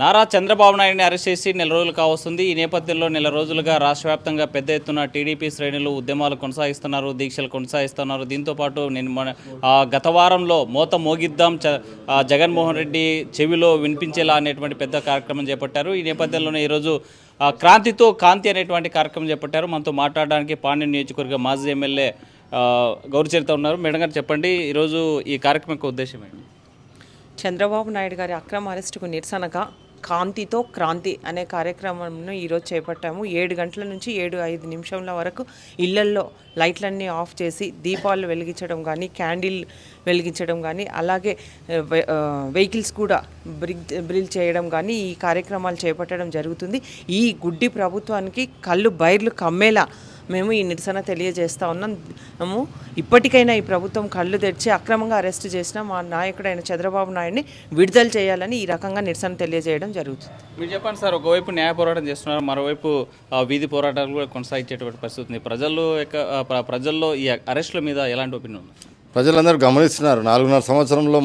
నారా చంద్రబాబు నాయుడిని అరెస్ట్ చేసి నెల రోజులు కావస్తుంది ఈ నేపథ్యంలో నెల రోజులుగా రాష్ట్ర వ్యాప్తంగా పెద్ద ఎత్తున టీడీపీ శ్రేణులు ఉద్యమాలు కొనసాగిస్తున్నారు దీక్షలు కొనసాగిస్తున్నారు దీంతోపాటు నేను గత వారంలో మోత మోగిద్దాం జగన్మోహన్ రెడ్డి చెవిలో వినిపించేలా అనేటువంటి పెద్ద కార్యక్రమం చేపట్టారు ఈ నేపథ్యంలోనే ఈరోజు క్రాంతితో కాంతి అనేటువంటి కార్యక్రమం చేపట్టారు మనతో మాట్లాడడానికి పాండ్యం నియోజకవర్గ మాజీ ఎమ్మెల్యే గౌరచరిత ఉన్నారు మేడం గారు చెప్పండి ఈరోజు ఈ కార్యక్రమం యొక్క ఉద్దేశం ఏంటి చంద్రబాబు నాయుడు గారి అక్రమ అరెస్టుకు నిరసనగా కాంతితో క్రాంతి అనే కార్యక్రమంను ఈరోజు చేపట్టాము ఏడు గంటల నుంచి ఏడు ఐదు నిమిషంల వరకు ఇళ్లల్లో లైట్లన్నీ ఆఫ్ చేసి దీపాలు వెలిగించడం కానీ క్యాండిల్ వెలిగించడం కానీ అలాగే వెహికల్స్ కూడా బ్రిగ్ బ్రిల్ చేయడం కానీ ఈ కార్యక్రమాలు చేపట్టడం జరుగుతుంది ఈ గుడ్డి ప్రభుత్వానికి కళ్ళు బైర్లు కమ్మేలా మేము ఈ నిరసన తెలియజేస్తూ ఉన్నాము ఇప్పటికైనా ఈ ప్రభుత్వం కళ్ళు తెరిచి అక్రమంగా అరెస్ట్ చేసిన మా నాయకుడైన చంద్రబాబు నాయుడిని విడుదల చేయాలని ఈ రకంగా నిరసన తెలియజేయడం జరుగుతుంది మీరు చెప్పండి సార్ ఒకవైపు న్యాయ పోరాటం చేస్తున్నారు మరోవైపు వీధి పోరాటాలు కూడా కొనసాగించేటువంటి పరిస్థితి ఉంది ప్రజల్లో ప్రజల్లో ఈ అరెస్టుల మీద ఎలాంటి ఒపీనియన్ ఉంది ప్రజలందరూ గమనిస్తున్నారు నాలుగున్నర సంవత్సరంలో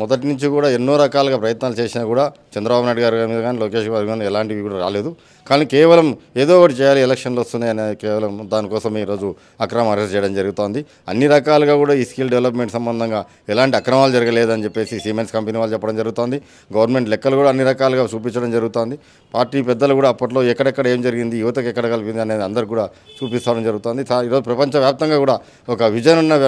మొదటి నుంచి కూడా ఎన్నో రకాలుగా ప్రయత్నాలు చేసినా కూడా చంద్రబాబు నాయుడు గారి మీద కానీ లోకేష్ గారి కానీ ఎలాంటివి కూడా రాలేదు కానీ కేవలం ఏదో ఒకటి చేయాలి ఎలక్షన్లు వస్తున్నాయని కేవలం దానికోసం ఈరోజు అక్రమ అరెస్ట్ చేయడం జరుగుతోంది అన్ని రకాలుగా కూడా ఈ స్కిల్ డెవలప్మెంట్ సంబంధంగా ఎలాంటి అక్రమాలు జరగలేదని చెప్పేసి సిమెంట్స్ కంపెనీ వాళ్ళు చెప్పడం జరుగుతోంది గవర్నమెంట్ లెక్కలు కూడా అన్ని రకాలుగా చూపించడం జరుగుతోంది పార్టీ పెద్దలు కూడా అప్పట్లో ఎక్కడెక్కడ ఏం జరిగింది యువతకు ఎక్కడ కలిపింది అనేది అందరు కూడా చూపిస్తడం జరుగుతోంది ఈరోజు ప్రపంచవ్యాప్తంగా కూడా ఒక విజన్ ఉన్న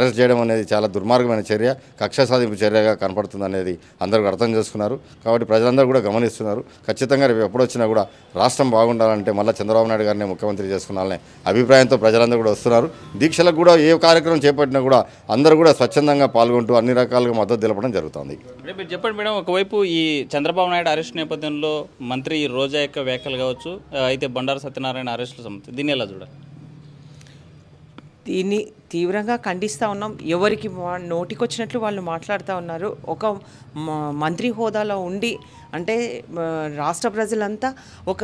అరెస్ట్ చేయడం చేయడం అనేది చాలా దుర్మార్గమైన చర్య కక్ష సాధింపు చర్యగా కనపడుతుంది అనేది అందరూ అర్థం చేసుకున్నారు కాబట్టి ప్రజలందరూ కూడా గమనిస్తున్నారు ఖచ్చితంగా రేపు ఎప్పుడొచ్చినా కూడా రాష్ట్రం బాగుండాలంటే మళ్ళీ చంద్రబాబు నాయుడు గారిని ముఖ్యమంత్రి చేసుకున్నాలనే అభిప్రాయంతో ప్రజలందరూ కూడా వస్తున్నారు దీక్షలకు కూడా ఏ కార్యక్రమం చేపట్టినా కూడా అందరూ కూడా స్వచ్ఛందంగా పాల్గొంటూ అన్ని రకాలుగా మద్దతు తెలపడం జరుగుతుంది రేపు చెప్పండి మేడం ఒకవైపు ఈ చంద్రబాబు నాయుడు అరెస్ట్ నేపథ్యంలో మంత్రి రోజా యొక్క వ్యాఖ్యలు కావచ్చు అయితే బండారు సత్యనారాయణ అరెస్టులు సంబంధించి దీన్ని ఎలా చూడాలి దీన్ని తీవ్రంగా ఖండిస్తూ ఉన్నాం ఎవరికి నోటికొచ్చినట్లు వాళ్ళు మాట్లాడుతూ ఉన్నారు ఒక మంత్రి హోదాలో ఉండి అంటే రాష్ట్ర ప్రజలంతా ఒక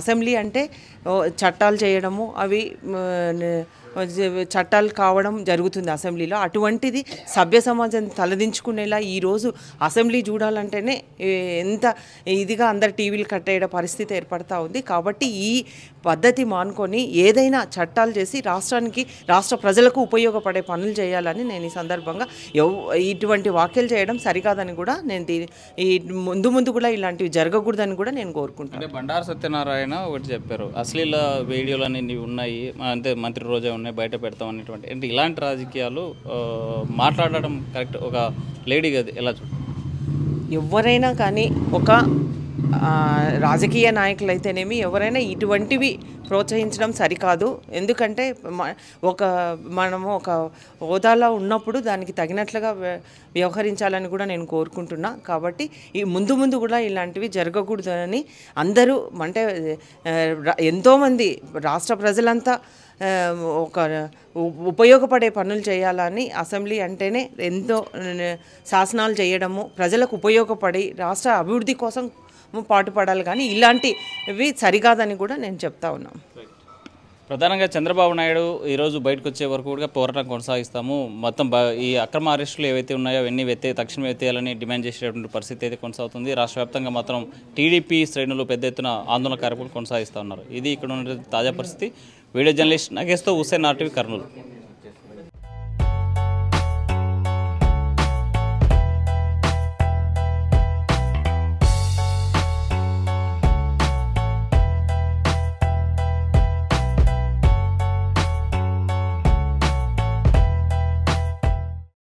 అసెంబ్లీ అంటే చట్టాలు చేయడము అవి చట్టాలు కావడం జరుగుతుంది అసెంబ్లీలో అటువంటిది సభ్య సమాజం తలదించుకునేలా ఈరోజు అసెంబ్లీ చూడాలంటేనే ఎంత ఇదిగా అందరు టీవీలు కట్టేయడం పరిస్థితి ఏర్పడతా ఉంది కాబట్టి ఈ పద్ధతి మానుకొని ఏదైనా చట్టాలు చేసి రాష్ట్రానికి రాష్ట్ర ప్రజలు ప్రజలకు ఉపయోగపడే పనులు చేయాలని నేను ఈ సందర్భంగా ఇటువంటి వ్యాఖ్యలు చేయడం సరికాదని కూడా నేను ఈ ముందు ముందు కూడా ఇలాంటివి జరగకూడదని కూడా నేను కోరుకుంటాను బండారు సత్యనారాయణ ఒకటి చెప్పారు అశ్లీల వీడియోలు అనేవి ఉన్నాయి అంటే మంత్రి రోజే ఉన్నాయి బయట పెడతాం అనేటువంటి అంటే ఇలాంటి రాజకీయాలు మాట్లాడడం కరెక్ట్ ఒక లేడీ గది ఎలా చూ ఎవరైనా కానీ ఒక రాజకీయ నాయకులైతేనేమి ఎవరైనా ఇటువంటివి ప్రోత్సహించడం సరికాదు ఎందుకంటే ఒక మనము ఒక హోదాలో ఉన్నప్పుడు దానికి తగినట్లుగా వ్యవహరించాలని కూడా నేను కోరుకుంటున్నా కాబట్టి ఈ ముందు ముందు కూడా ఇలాంటివి జరగకూడదని అందరూ అంటే ఎంతోమంది రాష్ట్ర ప్రజలంతా ఒక ఉపయోగపడే పనులు చేయాలని అసెంబ్లీ అంటేనే ఎంతో శాసనాలు చేయడము ప్రజలకు ఉపయోగపడి రాష్ట్ర అభివృద్ధి కోసం పాటు పడాలి కానీ ఇలాంటివి సరికాదని కూడా నేను చెప్తా ఉన్నాను ప్రధానంగా చంద్రబాబు నాయుడు ఈరోజు బయటకు వచ్చే వరకు కూడా పోరాటం కొనసాగిస్తాము మొత్తం ఈ అక్రమ అరెస్టులు ఏవైతే ఉన్నాయో అవన్నీ వెత్తే తక్షణమే వెత్తేయాలని డిమాండ్ చేసేటువంటి పరిస్థితి అయితే కొనసాగుతుంది రాష్ట్ర వ్యాప్తంగా మాత్రం టీడీపీ శ్రేణులు పెద్ద ఎత్తున ఆందోళన కార్యక్రమాలు కొనసాగిస్తూ ఉన్నారు ఇది ఇక్కడ ఉన్న తాజా పరిస్థితి వీడియో జర్నలిస్ట్ నాగేశ్తో హుసేన్ ఆర్టీవీ కర్నూలు